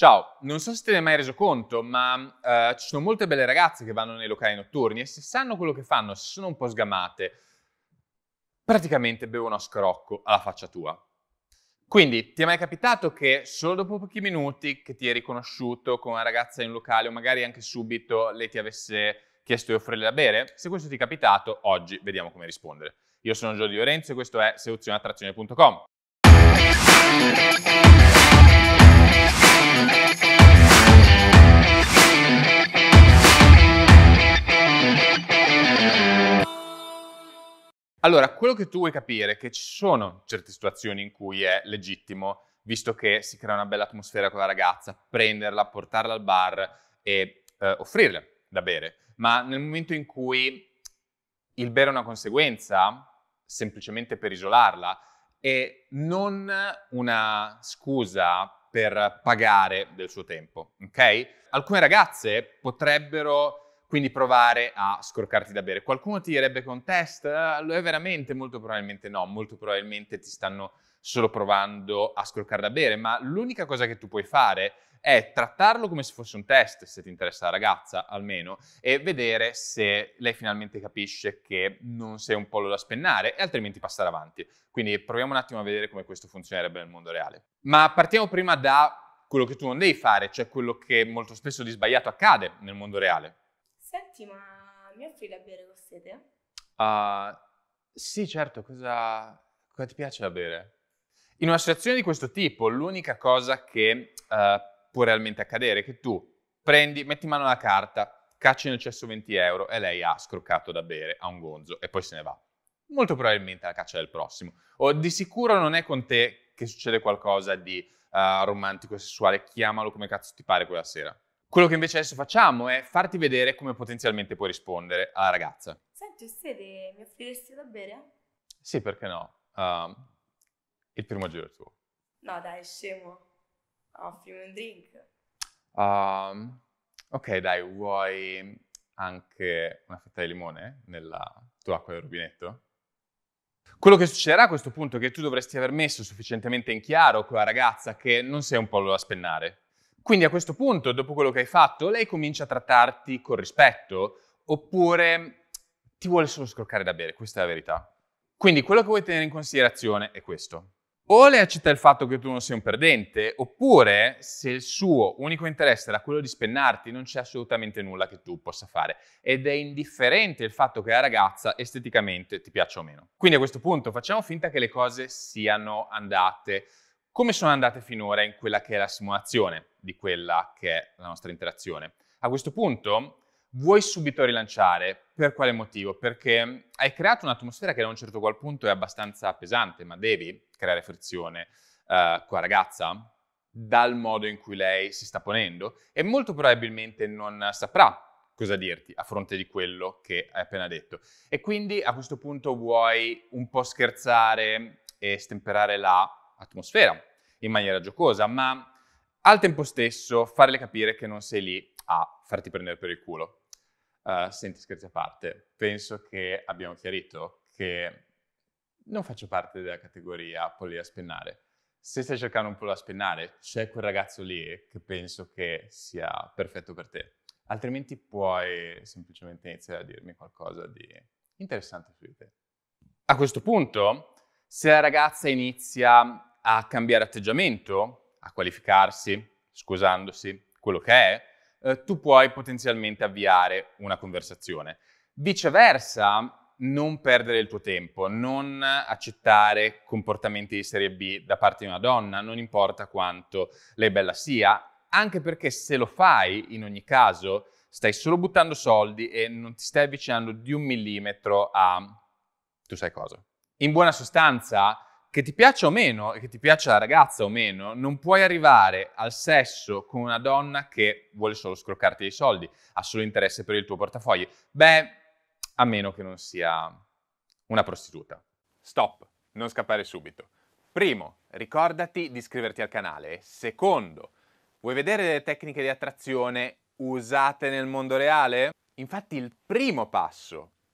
Ciao, non so se te ne hai mai reso conto, ma eh, ci sono molte belle ragazze che vanno nei locali notturni e se sanno quello che fanno, se sono un po' sgamate, praticamente bevono a scrocco alla faccia tua. Quindi, ti è mai capitato che solo dopo pochi minuti che ti hai riconosciuto con una ragazza in un locale o magari anche subito lei ti avesse chiesto di offrirle da bere? Se questo ti è capitato, oggi vediamo come rispondere. Io sono Giorgio Lorenzo e questo è seuzioneattrazione.com. Allora, quello che tu vuoi capire è che ci sono certe situazioni in cui è legittimo, visto che si crea una bella atmosfera con la ragazza, prenderla, portarla al bar e eh, offrirle da bere. Ma nel momento in cui il bere è una conseguenza, semplicemente per isolarla, e non una scusa per pagare del suo tempo, ok? Alcune ragazze potrebbero quindi provare a scorcarti da bere. Qualcuno ti direbbe con test, ah, lo è veramente? Molto probabilmente no, molto probabilmente ti stanno solo provando a scorcare da bere, ma l'unica cosa che tu puoi fare è trattarlo come se fosse un test, se ti interessa la ragazza almeno, e vedere se lei finalmente capisce che non sei un pollo da spennare e altrimenti passare avanti. Quindi proviamo un attimo a vedere come questo funzionerebbe nel mondo reale. Ma partiamo prima da quello che tu non devi fare, cioè quello che molto spesso di sbagliato accade nel mondo reale. Senti, ma mi offri da bere con sete? Uh, sì, certo, cosa, cosa ti piace da bere? In una situazione di questo tipo, l'unica cosa che uh, può realmente accadere è che tu prendi, metti in mano la carta, cacci nel cesso 20 euro e lei ha scroccato da bere a un gonzo e poi se ne va. Molto probabilmente alla caccia del prossimo. O di sicuro non è con te che succede qualcosa di uh, romantico, sessuale, chiamalo come cazzo ti pare quella sera. Quello che invece adesso facciamo è farti vedere come potenzialmente puoi rispondere alla ragazza. Senti, Sede, mi offriresti da bere? Sì, perché no? Uh, il primo giro è tuo. No, dai, scemo. Offrimi un drink. Uh, ok, dai, vuoi anche una fetta di limone nella tua acqua del rubinetto? Quello che succederà a questo punto è che tu dovresti aver messo sufficientemente in chiaro con la ragazza che non sei un pollo a spennare quindi a questo punto, dopo quello che hai fatto, lei comincia a trattarti con rispetto oppure ti vuole solo scroccare da bere, questa è la verità. Quindi quello che vuoi tenere in considerazione è questo. O lei accetta il fatto che tu non sei un perdente, oppure se il suo unico interesse era quello di spennarti, non c'è assolutamente nulla che tu possa fare. Ed è indifferente il fatto che la ragazza esteticamente ti piaccia o meno. Quindi a questo punto facciamo finta che le cose siano andate come sono andate finora in quella che è la simulazione di quella che è la nostra interazione? A questo punto vuoi subito rilanciare. Per quale motivo? Perché hai creato un'atmosfera che da un certo qual punto è abbastanza pesante, ma devi creare frizione eh, con la ragazza dal modo in cui lei si sta ponendo e molto probabilmente non saprà cosa dirti a fronte di quello che hai appena detto. E quindi a questo punto vuoi un po' scherzare e stemperare la atmosfera in maniera giocosa, ma al tempo stesso farle capire che non sei lì a farti prendere per il culo. Uh, senti, scherzi a parte, penso che abbiamo chiarito che non faccio parte della categoria polli a spennare. Se stai cercando un pollo a spennare, c'è quel ragazzo lì che penso che sia perfetto per te. Altrimenti puoi semplicemente iniziare a dirmi qualcosa di interessante su di te. A questo punto, se la ragazza inizia a cambiare atteggiamento, a qualificarsi, scusandosi, quello che è, eh, tu puoi potenzialmente avviare una conversazione. Viceversa, non perdere il tuo tempo, non accettare comportamenti di serie B da parte di una donna, non importa quanto lei bella sia, anche perché se lo fai, in ogni caso, stai solo buttando soldi e non ti stai avvicinando di un millimetro a... tu sai cosa. In buona sostanza, che ti piaccia o meno, che ti piaccia la ragazza o meno, non puoi arrivare al sesso con una donna che vuole solo scroccarti dei soldi, ha solo interesse per il tuo portafoglio. Beh, a meno che non sia una prostituta. Stop, non scappare subito. Primo, ricordati di iscriverti al canale. Secondo, vuoi vedere delle tecniche di attrazione usate nel mondo reale? Infatti il primo passo